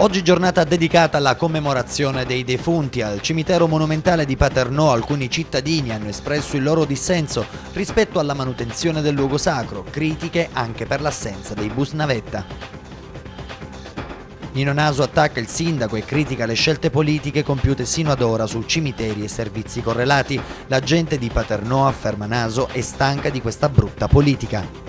Oggi giornata dedicata alla commemorazione dei defunti. Al cimitero monumentale di Paternò alcuni cittadini hanno espresso il loro dissenso rispetto alla manutenzione del luogo sacro, critiche anche per l'assenza dei bus navetta. Nino Naso attacca il sindaco e critica le scelte politiche compiute sino ad ora su cimiteri e servizi correlati. La gente di Paternò, afferma Naso, è stanca di questa brutta politica.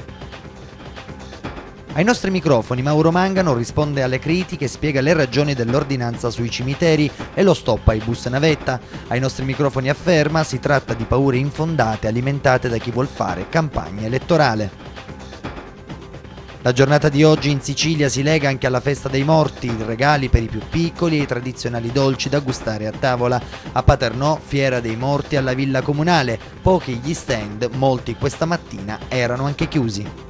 Ai nostri microfoni Mauro Mangano risponde alle critiche e spiega le ragioni dell'ordinanza sui cimiteri e lo stop ai bus navetta. Ai nostri microfoni afferma si tratta di paure infondate alimentate da chi vuol fare campagna elettorale. La giornata di oggi in Sicilia si lega anche alla festa dei morti, regali per i più piccoli e i tradizionali dolci da gustare a tavola. A Paternò, fiera dei morti alla villa comunale, pochi gli stand, molti questa mattina erano anche chiusi.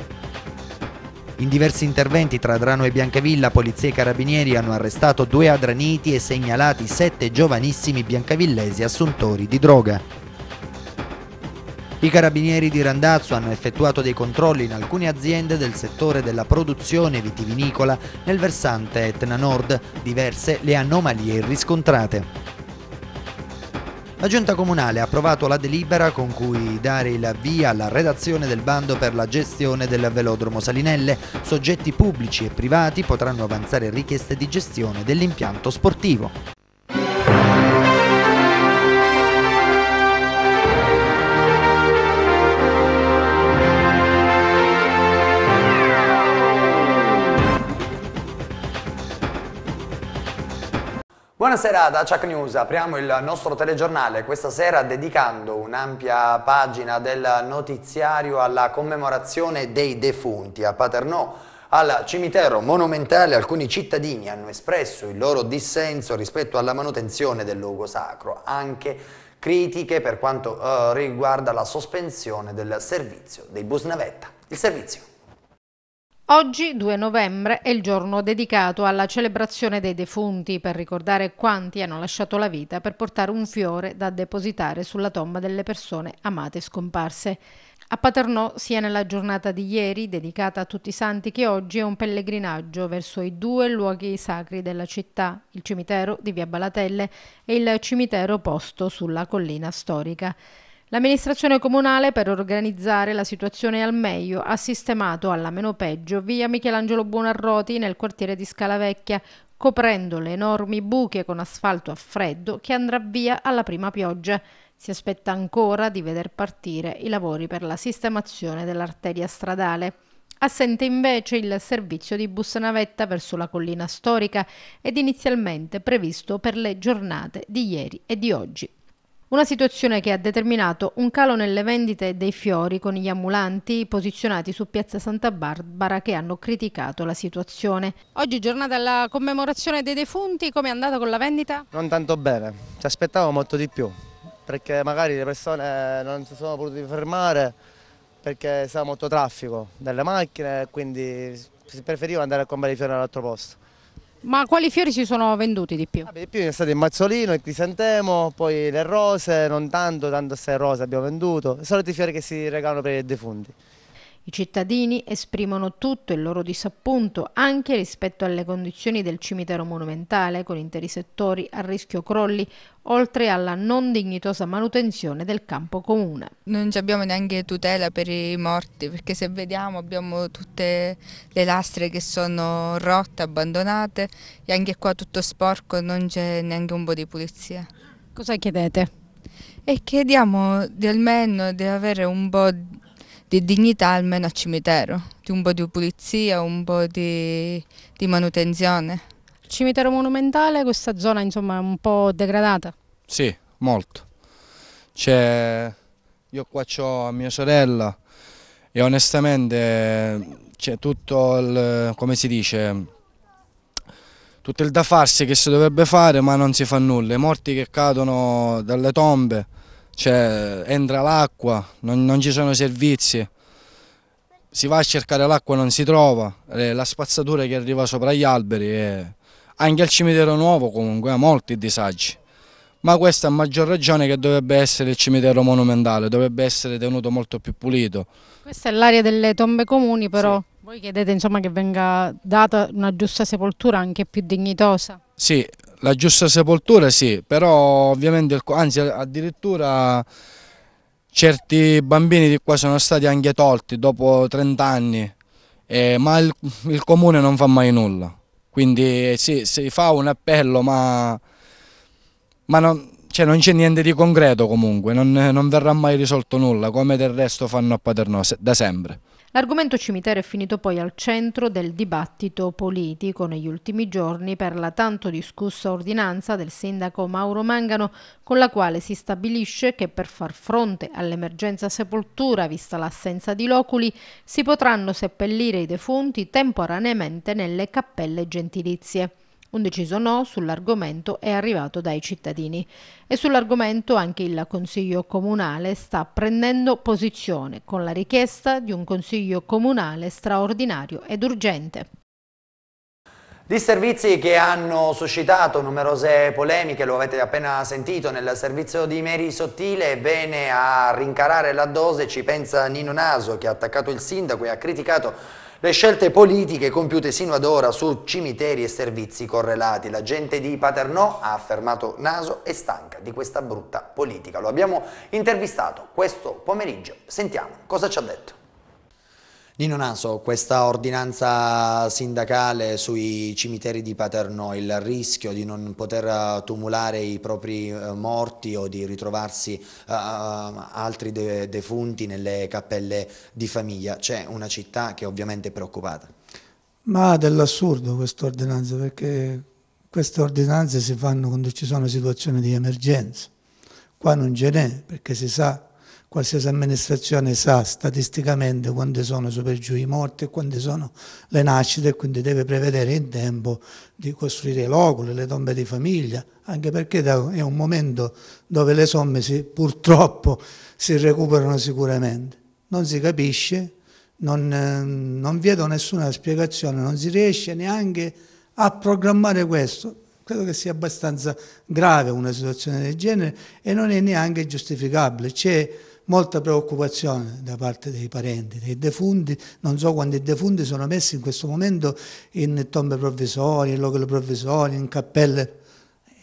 In diversi interventi tra Adrano e Biancavilla, polizia e carabinieri hanno arrestato due adraniti e segnalati sette giovanissimi biancavillesi assuntori di droga. I carabinieri di Randazzo hanno effettuato dei controlli in alcune aziende del settore della produzione vitivinicola nel versante Etna Nord, diverse le anomalie riscontrate. La Giunta Comunale ha approvato la delibera con cui dare il via alla redazione del bando per la gestione del velodromo Salinelle. Soggetti pubblici e privati potranno avanzare richieste di gestione dell'impianto sportivo. Buonasera da Chuck News, apriamo il nostro telegiornale questa sera dedicando un'ampia pagina del notiziario alla commemorazione dei defunti a Paternò. Al cimitero monumentale alcuni cittadini hanno espresso il loro dissenso rispetto alla manutenzione del luogo sacro, anche critiche per quanto eh, riguarda la sospensione del servizio dei bus navetta. Il servizio. Oggi, 2 novembre, è il giorno dedicato alla celebrazione dei defunti per ricordare quanti hanno lasciato la vita per portare un fiore da depositare sulla tomba delle persone amate e scomparse. A Paternò, sia nella giornata di ieri, dedicata a tutti i santi, che oggi è un pellegrinaggio verso i due luoghi sacri della città, il cimitero di Via Balatelle e il cimitero posto sulla collina storica. L'amministrazione comunale, per organizzare la situazione al meglio, ha sistemato alla meno peggio via Michelangelo Buonarroti nel quartiere di Scalavecchia, coprendo le enormi buche con asfalto a freddo che andrà via alla prima pioggia. Si aspetta ancora di veder partire i lavori per la sistemazione dell'arteria stradale. Assente invece il servizio di bus navetta verso la collina storica ed inizialmente previsto per le giornate di ieri e di oggi. Una situazione che ha determinato un calo nelle vendite dei fiori con gli ambulanti posizionati su Piazza Santa Barbara che hanno criticato la situazione. Oggi giornata alla commemorazione dei defunti, come è andata con la vendita? Non tanto bene, ci aspettavo molto di più perché magari le persone eh, non si sono potute fermare perché c'era molto traffico delle macchine quindi si preferiva andare a comprare i fiori all'altro posto. Ma quali fiori si sono venduti di più? Vabbè, di più è stato il mazzolino, il crisantemo, poi le rose, non tanto, tanto se rose abbiamo venduto, i soliti fiori che si regalano per i defunti. I cittadini esprimono tutto il loro disappunto anche rispetto alle condizioni del cimitero monumentale, con interi settori a rischio crolli, oltre alla non dignitosa manutenzione del campo comune. Non abbiamo neanche tutela per i morti, perché se vediamo abbiamo tutte le lastre che sono rotte, abbandonate e anche qua tutto sporco, non c'è neanche un po' di pulizia. Cosa chiedete? E chiediamo di almeno di avere un po' di di dignità almeno al cimitero, di un po' di pulizia, un po' di, di manutenzione. Cimitero monumentale, questa zona insomma è un po' degradata? Sì, molto. Cioè, io qua ho mia sorella e onestamente c'è tutto il, come si dice, tutto il da farsi che si dovrebbe fare ma non si fa nulla, i morti che cadono dalle tombe cioè, entra l'acqua, non, non, ci sono servizi, si va a cercare l'acqua non si trova, eh, la spazzatura che arriva sopra gli alberi, eh. anche al cimitero nuovo comunque ha molti disagi, ma questa è a maggior ragione che dovrebbe essere il cimitero monumentale, dovrebbe essere tenuto molto più pulito. Questa è l'area delle tombe comuni però, sì. voi chiedete insomma, che venga data una giusta sepoltura anche più dignitosa? Sì, la giusta sepoltura sì, però ovviamente, anzi addirittura certi bambini di qua sono stati anche tolti dopo 30 anni, eh, ma il, il, comune non fa mai nulla. Quindi sì, si fa un appello, ma, ma non, cioè, c'è niente di concreto comunque, non, non, verrà mai risolto nulla, come del resto fanno a Paternò da sempre. L'argomento cimitero è finito poi al centro del dibattito politico negli ultimi giorni per la tanto discussa ordinanza del sindaco Mauro Mangano con la quale si stabilisce che per far fronte all'emergenza sepoltura vista l'assenza di loculi si potranno seppellire i defunti temporaneamente nelle cappelle gentilizie. Un deciso no sull'argomento è arrivato dai cittadini e sull'argomento anche il Consiglio Comunale sta prendendo posizione con la richiesta di un Consiglio Comunale straordinario ed urgente. Di servizi che hanno suscitato numerose polemiche, lo avete appena sentito, nel servizio di Meri Sottile, bene a rincarare la dose ci pensa Nino Naso che ha attaccato il sindaco e ha criticato le scelte politiche compiute sino ad ora su cimiteri e servizi correlati. La gente di Paternò ha affermato naso e stanca di questa brutta politica. Lo abbiamo intervistato questo pomeriggio. Sentiamo cosa ci ha detto. Nino Naso, questa ordinanza sindacale sui cimiteri di Paternò, il rischio di non poter eh, tumulare i propri eh, morti o di ritrovarsi eh, altri defunti nelle cappelle di famiglia, c'è una città che è ovviamente è preoccupata. Ma dell'assurdo questa ordinanza, perché queste ordinanze si fanno quando ci sono situazioni di emergenza. Qua non ce n'è, perché si sa qualsiasi amministrazione sa statisticamente quante sono super giù i morti e quante sono le nascite e quindi deve prevedere in tempo di costruire i loculi, le tombe di famiglia, anche perché è un momento dove le somme si, purtroppo si recuperano sicuramente. Non si capisce, non, ehm, non vedo nessuna spiegazione, non si riesce neanche a programmare questo credo che sia abbastanza grave una situazione del genere e non è neanche giustificabile. C'è molta preoccupazione da parte dei parenti, dei defunti, non so quanti defunti sono messi in questo momento in tombe provvisorie, in locali provvisori, in cappelle,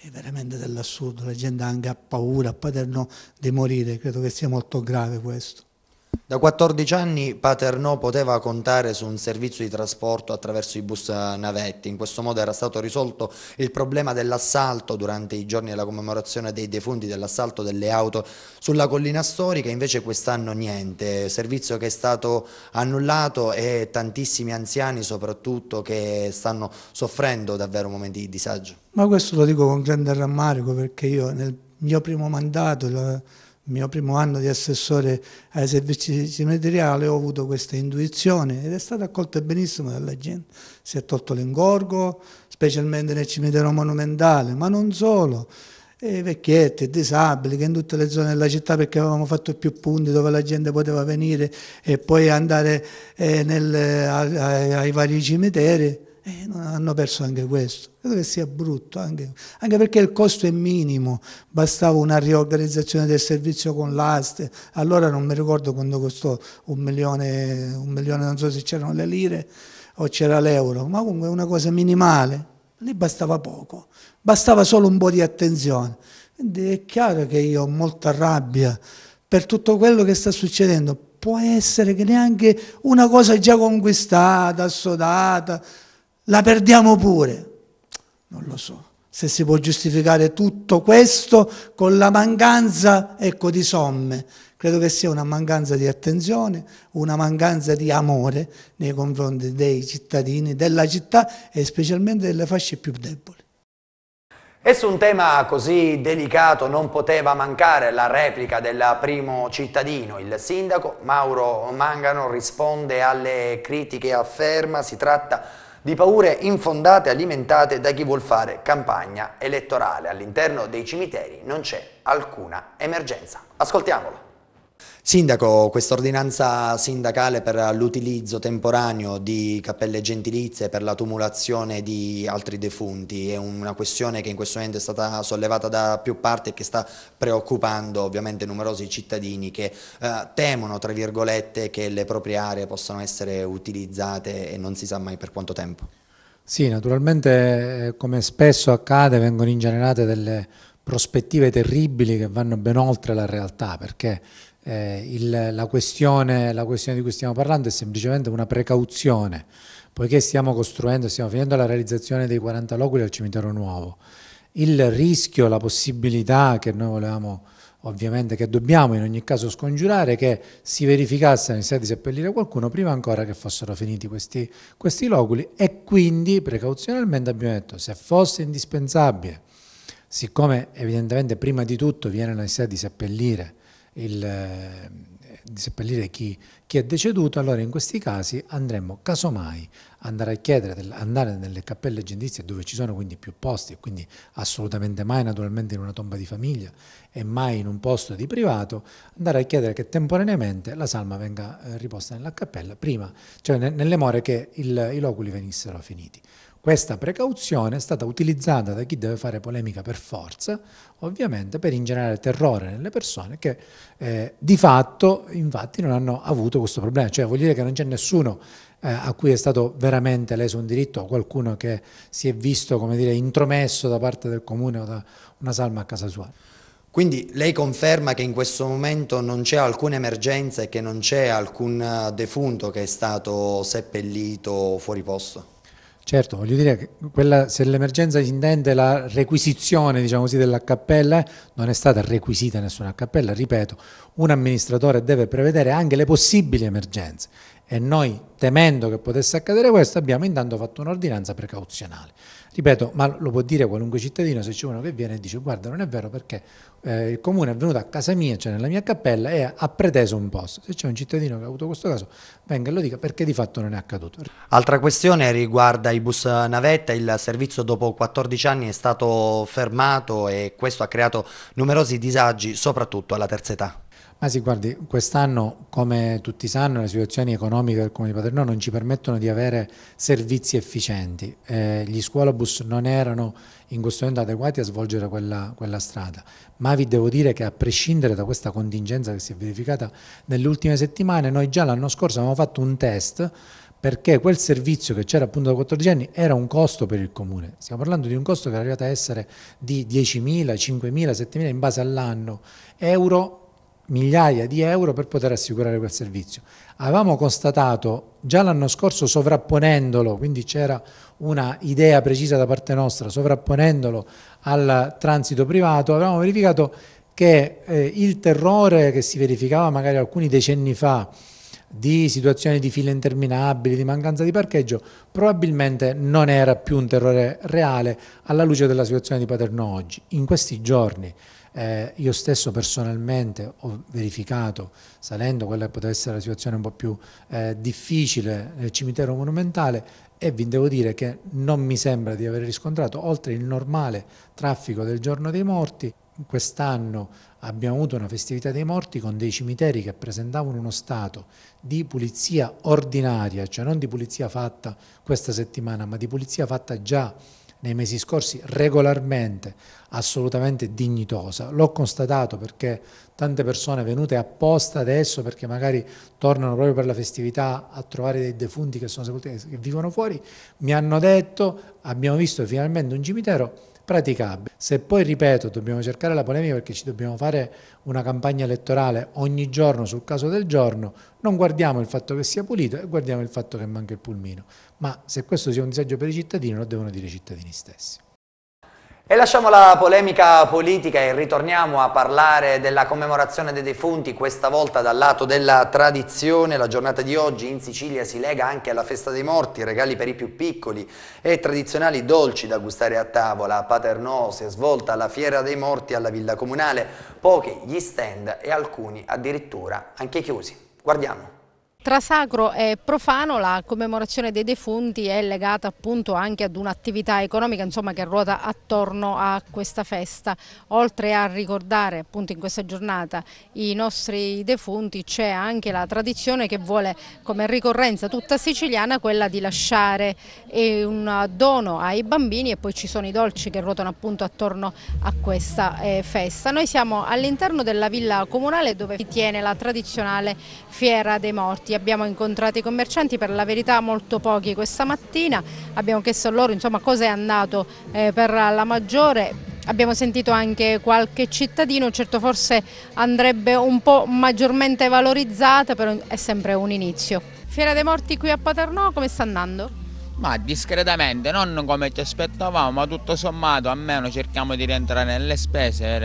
è veramente dell'assurdo, la gente anche ha paura, ha paterno di morire, credo che sia molto grave questo. Da 14 anni Paternò poteva contare su un servizio di trasporto attraverso i bus navetti, in questo modo era stato risolto il problema dell'assalto durante i giorni della commemorazione dei defunti dell'assalto delle auto sulla collina storica, invece quest'anno niente, servizio che è stato annullato e tantissimi anziani soprattutto che stanno soffrendo davvero momenti di disagio. Ma questo lo dico con grande rammarico perché io nel mio primo mandato... La il mio primo anno di assessore ai servizi cimiteriali ho avuto questa intuizione ed è stata accolta benissimo dalla gente. Si è tolto l'ingorgo, specialmente nel cimitero monumentale, ma non solo. E vecchietti, e disabili, che in tutte le zone della città perché avevamo fatto più punti dove la gente poteva venire e poi andare eh, nel, eh, ai, ai vari cimiteri eh, hanno perso anche questo. Credo che sia brutto, anche, anche, perché il costo è minimo, bastava una riorganizzazione del servizio con l'aste, allora non mi ricordo quando costò un milione, un milione non so se c'erano le lire o c'era l'euro, ma comunque una cosa minimale, lì bastava poco, bastava solo un po' di attenzione. Quindi è chiaro che io ho molta rabbia per tutto quello che sta succedendo. Può essere che neanche una cosa già conquistata, assodata, la perdiamo pure. Non lo so se si può giustificare tutto questo con la mancanza ecco, di somme. Credo che sia una mancanza di attenzione, una mancanza di amore nei confronti dei cittadini, della città e specialmente delle fasce più deboli. E su un tema così delicato non poteva mancare la replica del primo cittadino. Il sindaco Mauro Mangano risponde alle critiche e afferma si tratta di di paure infondate alimentate da chi vuol fare campagna elettorale. All'interno dei cimiteri non c'è alcuna emergenza. Ascoltiamolo. Sindaco, questa ordinanza sindacale per l'utilizzo temporaneo di cappelle gentilizie per la tumulazione di altri defunti è una questione che in questo momento è stata sollevata da più parti e che sta preoccupando ovviamente numerosi cittadini che eh, temono tra virgolette che le proprie aree possano essere utilizzate e non si sa mai per quanto tempo. Sì, naturalmente eh, come spesso accade vengono ingenerate delle prospettive terribili che vanno ben oltre la realtà perché eh, il, la, questione, la questione di cui stiamo parlando è semplicemente una precauzione, poiché stiamo costruendo, stiamo finendo la realizzazione dei 40 loculi al cimitero nuovo. Il rischio, la possibilità che noi volevamo ovviamente che dobbiamo in ogni caso scongiurare che si verificasse in necessità di seppellire qualcuno prima ancora che fossero finiti questi, questi loculi e quindi precauzionalmente abbiamo detto se fosse indispensabile, siccome evidentemente prima di tutto viene la necessità di seppellire il, eh, di seppellire chi, chi, è deceduto, allora in questi casi andremmo casomai andare a chiedere, andare nelle cappelle gentizie dove ci sono quindi più posti e quindi assolutamente mai naturalmente in una tomba di famiglia e mai in un posto di privato, andare a chiedere che temporaneamente la salma venga eh, riposta nella cappella prima, cioè nelle more che il, i loculi venissero finiti. Questa precauzione è stata utilizzata da chi deve fare polemica per forza, ovviamente per ingenerare terrore nelle persone che eh, di fatto infatti non hanno avuto questo problema, cioè vuol dire che non c'è nessuno eh, a cui è stato veramente leso un diritto o qualcuno che si è visto come dire intromesso da parte del comune o da una salma a casa sua. Quindi lei conferma che in questo momento non c'è alcuna emergenza e che non c'è alcun eh, defunto che è stato seppellito fuori posto? Certo, voglio dire che quella, se l'emergenza si intende la requisizione diciamo della cappella, non è stata requisita nessuna cappella, ripeto, un amministratore deve prevedere anche le possibili emergenze e noi temendo che potesse accadere questo abbiamo intanto fatto un'ordinanza precauzionale. Ripeto, ma lo può dire qualunque cittadino se c'è uno che viene e dice guarda non è vero perché eh, il comune è venuto a casa mia, cioè nella mia cappella e ha preteso un posto. Se c'è un cittadino che ha avuto questo caso venga e lo dica perché di fatto non è accaduto. Altra questione riguarda i bus navetta, il servizio dopo 14 anni è stato fermato e questo ha creato numerosi disagi soprattutto alla terza età. Ma sì, guardi, quest'anno, come tutti sanno, le situazioni economiche del Comune di Paternò non ci permettono di avere servizi efficienti. Eh, gli scuolabus non erano in questo momento adeguati a svolgere quella, quella, strada, ma vi devo dire che a prescindere da questa contingenza che si è verificata nelle ultime settimane, noi già l'anno scorso avevamo fatto un test perché quel servizio che c'era appunto da 14 anni era un costo per il comune, stiamo parlando di un costo che è arrivato a essere di 10.000, 5.000, 7.000 in base all'anno, euro migliaia di euro per poter assicurare quel servizio. Avevamo constatato già l'anno scorso sovrapponendolo, quindi c'era una idea precisa da parte nostra, sovrapponendolo al transito privato, avevamo verificato che eh, il terrore che si verificava magari alcuni decenni fa di situazioni di file interminabili, di mancanza di parcheggio, probabilmente non era più un terrore reale alla luce della situazione di Paterno oggi. In questi giorni eh, io stesso personalmente ho verificato, salendo quella che poteva essere la situazione un po' più eh, difficile nel cimitero monumentale, e vi devo dire che non mi sembra di aver riscontrato, oltre il normale traffico del giorno dei morti, quest'anno abbiamo avuto una festività dei morti con dei cimiteri che presentavano uno stato di pulizia ordinaria, cioè non di pulizia fatta questa settimana, ma di pulizia fatta già nei mesi scorsi regolarmente assolutamente dignitosa. L'ho constatato perché tante persone venute apposta adesso perché magari tornano proprio per la festività a trovare dei defunti che sono sepolti che vivono fuori, mi hanno detto abbiamo visto finalmente un cimitero praticabile. Se poi, ripeto, dobbiamo cercare la polemica perché ci dobbiamo fare una campagna elettorale ogni giorno sul caso del giorno, non guardiamo il fatto che sia pulito e guardiamo il fatto che manca il pulmino. Ma se questo sia un disagio per i cittadini lo devono dire i cittadini stessi. E lasciamo la polemica politica e ritorniamo a parlare della commemorazione dei defunti, questa volta dal lato della tradizione. La giornata di oggi in Sicilia si lega anche alla festa dei morti, regali per i più piccoli e tradizionali dolci da gustare a tavola. A Paternò si è svolta la fiera dei morti alla Villa Comunale, pochi gli stand e alcuni addirittura anche chiusi. Guardiamo. Tra sacro e profano la commemorazione dei defunti è legata appunto anche ad un'attività economica insomma, che ruota attorno a questa festa. Oltre a ricordare appunto in questa giornata i nostri defunti c'è anche la tradizione che vuole come ricorrenza tutta siciliana quella di lasciare eh, un dono ai bambini e poi ci sono i dolci che ruotano appunto attorno a questa eh, festa. Noi siamo all'interno della villa comunale dove si tiene la tradizionale fiera dei morti abbiamo incontrato i commercianti, per la verità molto pochi questa mattina, abbiamo chiesto loro insomma, cosa è andato eh, per la maggiore. Abbiamo sentito anche qualche cittadino, certo forse andrebbe un po' maggiormente valorizzata, però è sempre un inizio. Fiera dei Morti qui a Paternò, come sta andando? Ma discretamente, non come ci aspettavamo, ma tutto sommato almeno cerchiamo di rientrare nelle spese, e...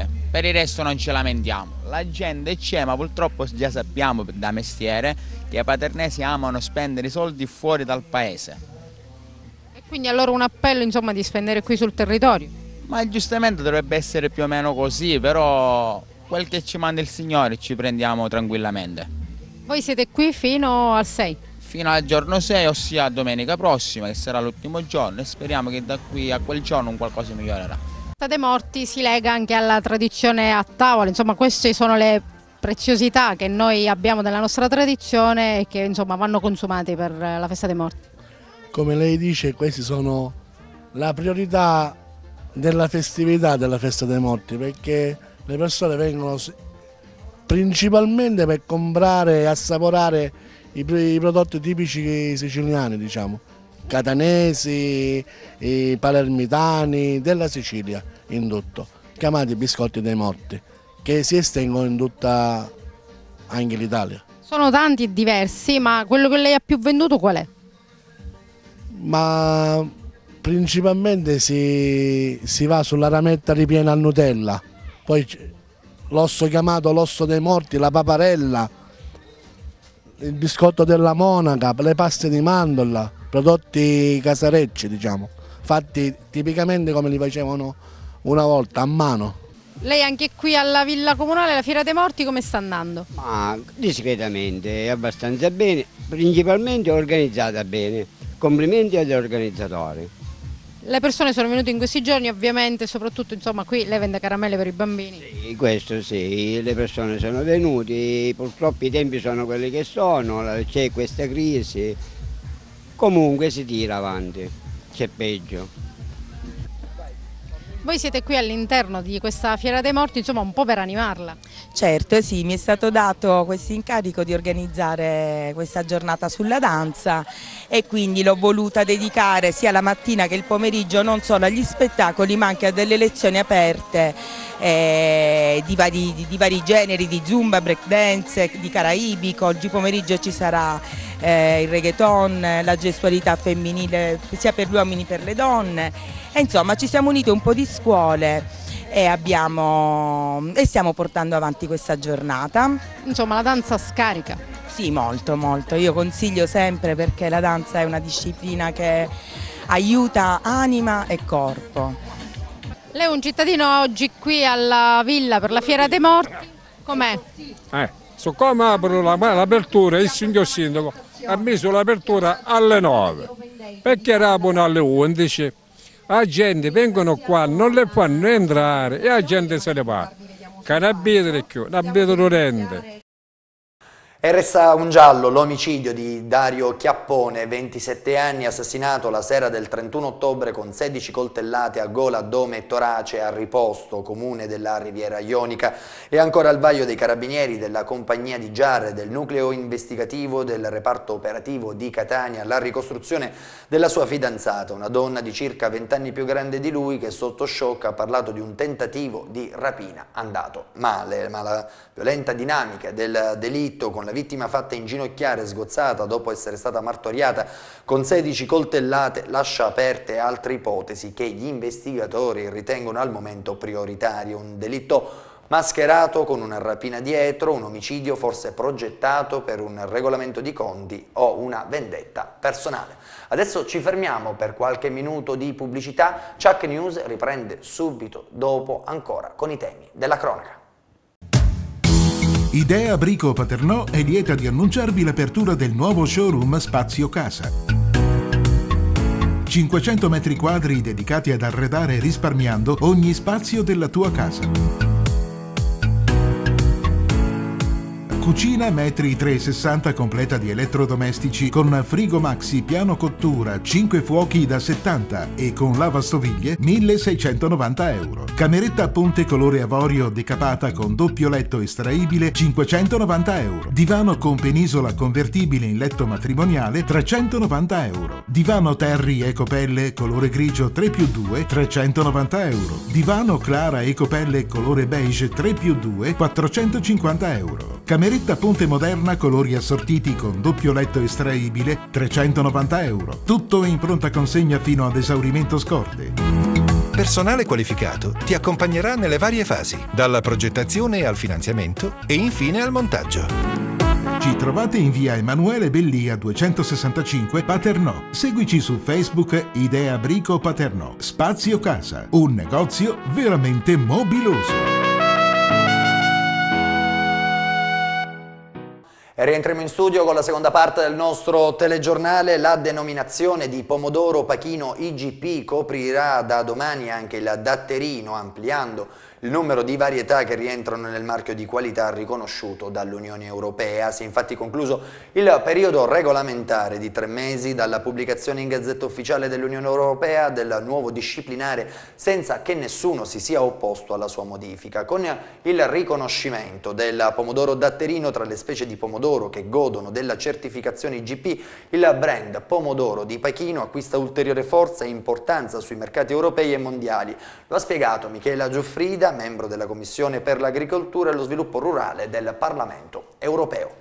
Eh, per il resto non ci lamentiamo. La gente c'è, ma purtroppo già sappiamo da mestiere che i paternesi amano spendere i soldi fuori dal paese. E quindi allora un appello insomma di spendere qui sul territorio? Ma giustamente dovrebbe essere più o meno così, però quel che ci manda il Signore ci prendiamo tranquillamente. Voi siete qui fino al 6? fino al giorno 6, ossia domenica prossima, che sarà l'ultimo giorno e speriamo che da qui a quel giorno un qualcosa migliorerà. State morti si lega anche alla tradizione a tavola, insomma queste sono le preziosità che noi abbiamo della nostra tradizione e che insomma vanno consumate per la festa dei morti. Come lei dice, queste sono la priorità della festività della festa dei morti perché le persone vengono principalmente per comprare e assaporare i, i prodotti tipici siciliani, diciamo, catanesi, palermitani della Sicilia in tutto, chiamati biscotti dei morti, che si estengono in tutta anche l'Italia. Sono tanti e diversi, ma quello che lei ha più venduto qual è? Ma principalmente si, si va sulla rametta ripiena a Nutella, poi l'osso chiamato l'osso dei morti, la paparella, il biscotto della monaca, le paste di mandorla, prodotti casarecci diciamo, fatti tipicamente come li facevano una volta a mano. Lei anche qui alla Villa Comunale, la Fiera dei Morti, come sta andando? Ma discretamente, abbastanza bene, principalmente organizzata bene. Complimenti agli organizzatori. Le persone sono venute in questi giorni, ovviamente, soprattutto insomma, qui lei vende caramelle per i bambini. Sì, questo sì, le persone sono venute, purtroppo i tempi sono quelli che sono, c'è questa crisi, comunque si tira avanti, c'è peggio. Voi siete qui all'interno di questa Fiera dei Morti, insomma un po' per animarla. Certo, sì, mi è stato dato questo incarico di organizzare questa giornata sulla danza e quindi l'ho voluta dedicare sia la mattina che il pomeriggio non solo agli spettacoli ma anche a delle lezioni aperte eh, di, vari, di, di, vari, generi, di zumba, breakdance, di caraibico, oggi pomeriggio ci sarà eh, il reggaeton, la gestualità femminile sia per gli uomini che per le donne e insomma ci siamo unite un po' di scuole e, abbiamo, e stiamo portando avanti questa giornata. Insomma la danza scarica. Sì, molto, molto. Io consiglio sempre perché la danza è una disciplina che aiuta anima e corpo. Lei è un cittadino oggi qui alla Villa per la Fiera dei Morti. Com'è? Eh, su come apro l'apertura, il signor sindaco ha messo l'apertura alle 9 perché eravamo alle 11 la gente vengono qua, non le fanno entrare e la gente se ne va. Carabinieri più, la vedo dolente. E resta un giallo l'omicidio di Dario Chiappone, 27 anni, assassinato la sera del 31 ottobre con 16 coltellate a gola, addome e torace a Riposto, comune della Riviera Ionica, e ancora al vaglio dei carabinieri della compagnia di Giarre del nucleo investigativo del reparto operativo di Catania la ricostruzione della sua fidanzata, una donna di circa 20 anni più grande di lui che sotto shock ha parlato di un tentativo di rapina andato male, ma la violenta dinamica del delitto con la una vittima fatta inginocchiare e sgozzata dopo essere stata martoriata con 16 coltellate lascia aperte altre ipotesi che gli investigatori ritengono al momento prioritarie. Un delitto mascherato con una rapina dietro, un omicidio forse progettato per un regolamento di conti o una vendetta personale. Adesso ci fermiamo per qualche minuto di pubblicità, Chuck News riprende subito dopo ancora con i temi della cronaca. Idea Brico Paternò è lieta di annunciarvi l'apertura del nuovo showroom Spazio Casa. 500 metri quadri dedicati ad arredare risparmiando ogni spazio della tua casa. Cucina metri 360 completa di elettrodomestici con frigo maxi piano cottura, 5 fuochi da 70 e con lavastoviglie 1690 euro. Cameretta ponte colore avorio decapata con doppio letto estraibile 590 euro. Divano con penisola convertibile in letto matrimoniale 390 euro. Divano Terry Ecopelle colore grigio 3 più 2 390 euro. Divano Clara Ecopelle colore beige 3 più 2 450 euro. Cameretta Ponte Moderna, colori assortiti con doppio letto estraibile, 390 euro. Tutto in pronta consegna fino ad esaurimento scorte. Personale qualificato ti accompagnerà nelle varie fasi, dalla progettazione al finanziamento e infine al montaggio. Ci trovate in via Emanuele Bellia 265 Paternò. Seguici su Facebook Idea Brico Paternò. Spazio Casa, un negozio veramente mobiloso. Rientriamo in studio con la seconda parte del nostro telegiornale. La denominazione di pomodoro pachino IGP coprirà da domani anche il datterino, ampliando il numero di varietà che rientrano nel marchio di qualità riconosciuto dall'Unione Europea si è infatti concluso il periodo regolamentare di tre mesi dalla pubblicazione in Gazzetta Ufficiale dell'Unione Europea del nuovo disciplinare senza che nessuno si sia opposto alla sua modifica, con il riconoscimento del pomodoro datterino tra le specie di pomodoro che godono della certificazione IGP, il brand Pomodoro di Pechino acquista ulteriore forza e importanza sui mercati europei e mondiali. Lo ha spiegato Michela Giuffrida membro della Commissione per l'Agricoltura e lo Sviluppo Rurale del Parlamento Europeo.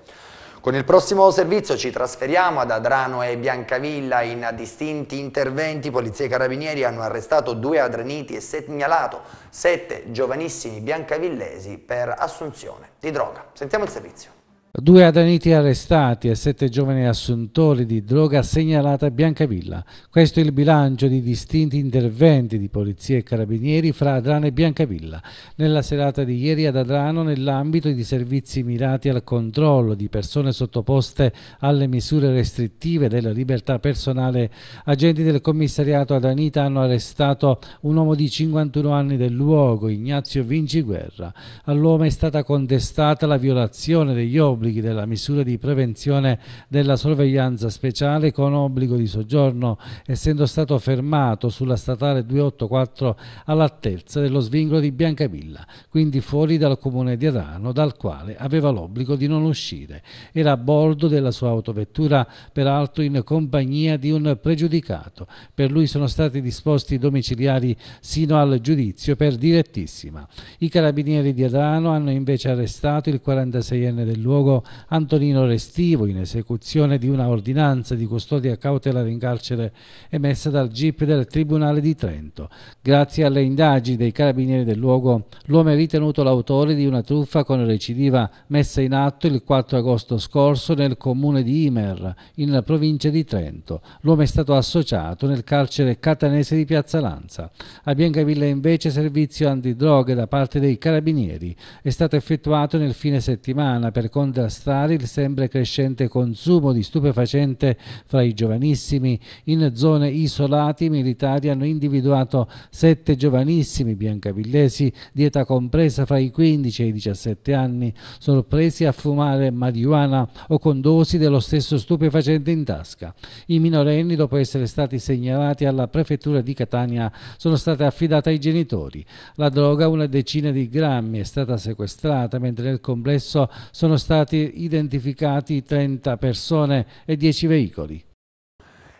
Con il prossimo servizio ci trasferiamo ad Adrano e Biancavilla. In distinti interventi, polizie e carabinieri hanno arrestato due adraniti e segnalato sette giovanissimi biancavillesi per assunzione di droga. Sentiamo il servizio. Due adaniti arrestati e sette giovani assuntori di droga segnalata a Biancavilla. Questo è il bilancio di distinti interventi di polizia e carabinieri fra Adrano e Biancavilla. Nella serata di ieri ad Adrano, nell'ambito di servizi mirati al controllo di persone sottoposte alle misure restrittive della libertà personale, agenti del commissariato Adanita hanno arrestato un uomo di 51 anni del luogo, Ignazio Vinciguerra. All'uomo è stata contestata la violazione degli obblighi obblighi della misura di prevenzione della sorveglianza speciale con obbligo di soggiorno, essendo stato fermato sulla statale 284 all'altezza dello svincolo di Biancavilla, quindi fuori dal comune di Adano, dal quale aveva l'obbligo di non uscire. Era a bordo della sua autovettura, peraltro in compagnia di un pregiudicato. Per lui sono stati disposti domiciliari sino al giudizio per direttissima. I carabinieri di Adano hanno invece arrestato il 46enne del luogo capoluogo Antonino Restivo in esecuzione di una ordinanza di custodia cautelare in carcere emessa dal GIP del Tribunale di Trento. Grazie alle indagini dei carabinieri del luogo, l'uomo è ritenuto l'autore di una truffa con recidiva messa in atto il 4 agosto scorso nel comune di Imer, in provincia di Trento. L'uomo è stato associato nel carcere catanese di Piazza Lanza. A Biancavilla invece servizio antidroghe da parte dei carabinieri è stato effettuato nel fine settimana per contenere contrastare il sempre crescente consumo di stupefacente fra i giovanissimi. In zone isolate i militari hanno individuato sette giovanissimi biancavillesi di età compresa fra i 15 e i 17 anni, sorpresi a fumare marijuana o con dosi dello stesso stupefacente in tasca. I minorenni, dopo essere stati segnalati alla prefettura di Catania, sono state affidate ai genitori. La droga, una decina di grammi, è stata sequestrata, mentre nel complesso sono stati stati identificati 30 persone e 10 veicoli.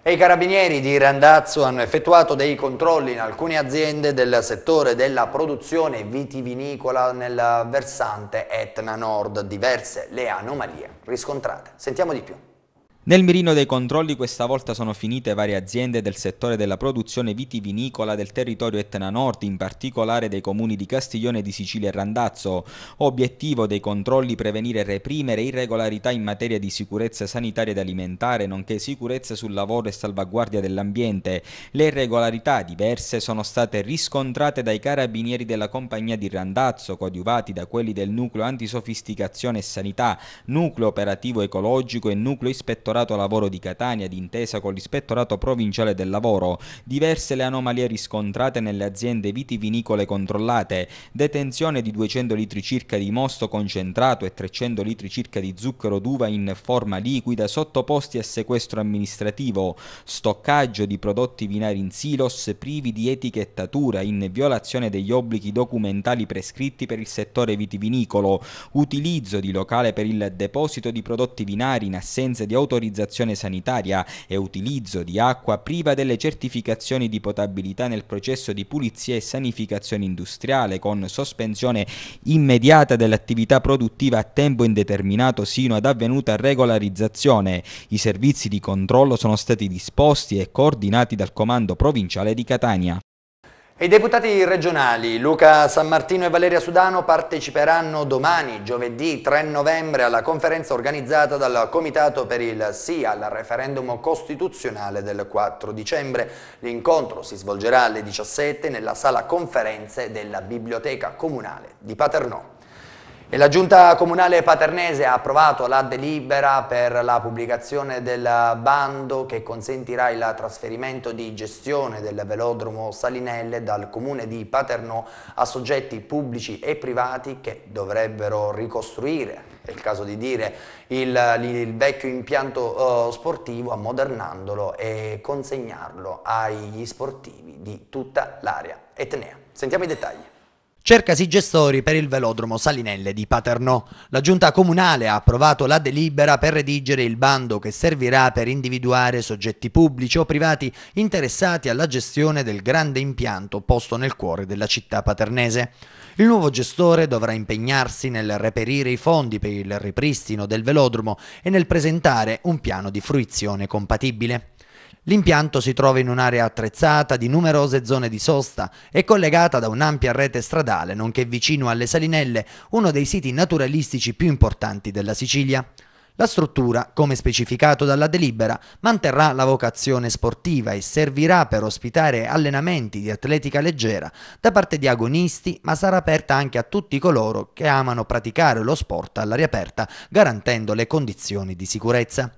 E i carabinieri di Randazzo hanno effettuato dei controlli in alcune aziende del settore della produzione vitivinicola nel versante Etna Nord, diverse le anomalie riscontrate. Sentiamo di più. Nel mirino dei controlli questa volta sono finite varie aziende del settore della produzione vitivinicola del territorio Etna Nord, in particolare dei comuni di Castiglione di Sicilia e Randazzo. Obiettivo dei controlli prevenire e reprimere irregolarità in materia di sicurezza sanitaria ed alimentare, nonché sicurezza sul lavoro e salvaguardia dell'ambiente. Le irregolarità diverse sono state riscontrate dai carabinieri della compagnia di Randazzo, coadiuvati da quelli del nucleo antisofisticazione e sanità, nucleo operativo ecologico e nucleo ispettorato dell'Ispettorato Lavoro di Catania, d'intesa con l'Ispettorato Provinciale del Lavoro, diverse le anomalie riscontrate nelle aziende vitivinicole controllate, detenzione di 200 litri circa di mosto concentrato e 300 litri circa di zucchero d'uva in forma liquida sottoposti a sequestro amministrativo, stoccaggio di prodotti vinari in silos privi di etichettatura in violazione degli obblighi documentali prescritti per il settore vitivinicolo, utilizzo di locale per il deposito di prodotti vinari in assenza di autorizzazione autorizzazione sanitaria e utilizzo di acqua priva delle certificazioni di potabilità nel processo di pulizia e sanificazione industriale con sospensione immediata dell'attività produttiva a tempo indeterminato sino ad avvenuta regolarizzazione. I servizi di controllo sono stati disposti e coordinati dal Comando Provinciale di Catania. I deputati regionali Luca San Martino e Valeria Sudano parteciperanno domani, giovedì 3 novembre, alla conferenza organizzata dal Comitato per il Sì al referendum costituzionale del 4 dicembre. L'incontro si svolgerà alle 17 nella sala conferenze della Biblioteca Comunale di Paternò. La giunta comunale paternese ha approvato la delibera per la pubblicazione del bando che consentirà il trasferimento di gestione del velodromo Salinelle dal comune di Paternò a soggetti pubblici e privati che dovrebbero ricostruire, è il caso di dire, il, il vecchio impianto uh, sportivo ammodernandolo e consegnarlo agli sportivi di tutta l'area etnea. Sentiamo i dettagli. Cercasi gestori per il velodromo Salinelle di Paternò. La giunta comunale ha approvato la delibera per redigere il bando che servirà per individuare soggetti pubblici o privati interessati alla gestione del grande impianto posto nel cuore della città paternese. Il nuovo gestore dovrà impegnarsi nel reperire i fondi per il ripristino del velodromo e nel presentare un piano di fruizione compatibile. L'impianto si trova in un'area attrezzata di numerose zone di sosta e collegata da un'ampia rete stradale, nonché vicino alle Salinelle, uno dei siti naturalistici più importanti della Sicilia. La struttura, come specificato dalla delibera, manterrà la vocazione sportiva e servirà per ospitare allenamenti di atletica leggera da parte di agonisti, ma sarà aperta anche a tutti coloro che amano praticare lo sport all'aria aperta, garantendo le condizioni di sicurezza.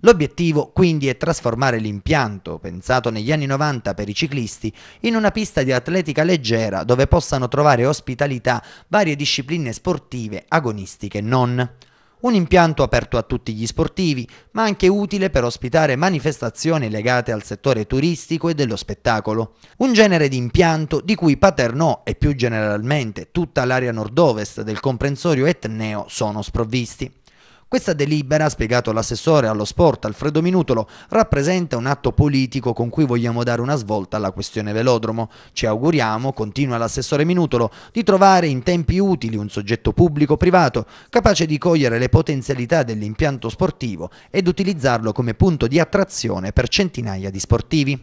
L'obiettivo quindi è trasformare l'impianto, pensato negli anni 90 per i ciclisti, in una pista di atletica leggera dove possano trovare ospitalità varie discipline sportive, agonistiche e non. Un impianto aperto a tutti gli sportivi, ma anche utile per ospitare manifestazioni legate al settore turistico e dello spettacolo. Un genere di impianto di cui Paternò e più generalmente tutta l'area nord-ovest del comprensorio etneo sono sprovvisti. Questa delibera, ha spiegato l'assessore allo sport Alfredo Minutolo, rappresenta un atto politico con cui vogliamo dare una svolta alla questione velodromo. Ci auguriamo, continua l'assessore Minutolo, di trovare in tempi utili un soggetto pubblico-privato capace di cogliere le potenzialità dell'impianto sportivo ed utilizzarlo come punto di attrazione per centinaia di sportivi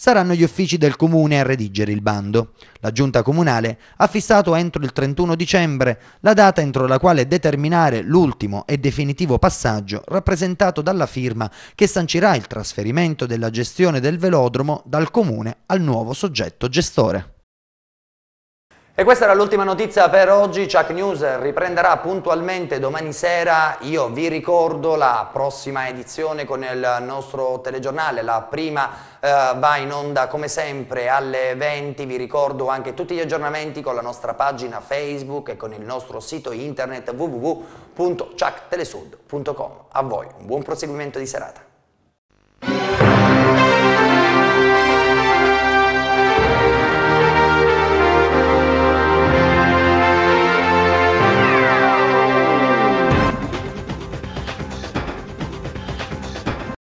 saranno gli uffici del comune a redigere il bando. La giunta comunale ha fissato entro il 31 dicembre la data entro la quale determinare l'ultimo e definitivo passaggio rappresentato dalla firma che sancirà il trasferimento della gestione del velodromo dal comune al nuovo soggetto gestore. E questa era l'ultima notizia per oggi, Chuck News riprenderà puntualmente domani sera, io vi ricordo la prossima edizione con il nostro telegiornale, la prima eh, va in onda come sempre alle 20, vi ricordo anche tutti gli aggiornamenti con la nostra pagina Facebook e con il nostro sito internet www.chucktelesud.com. A voi un buon proseguimento di serata.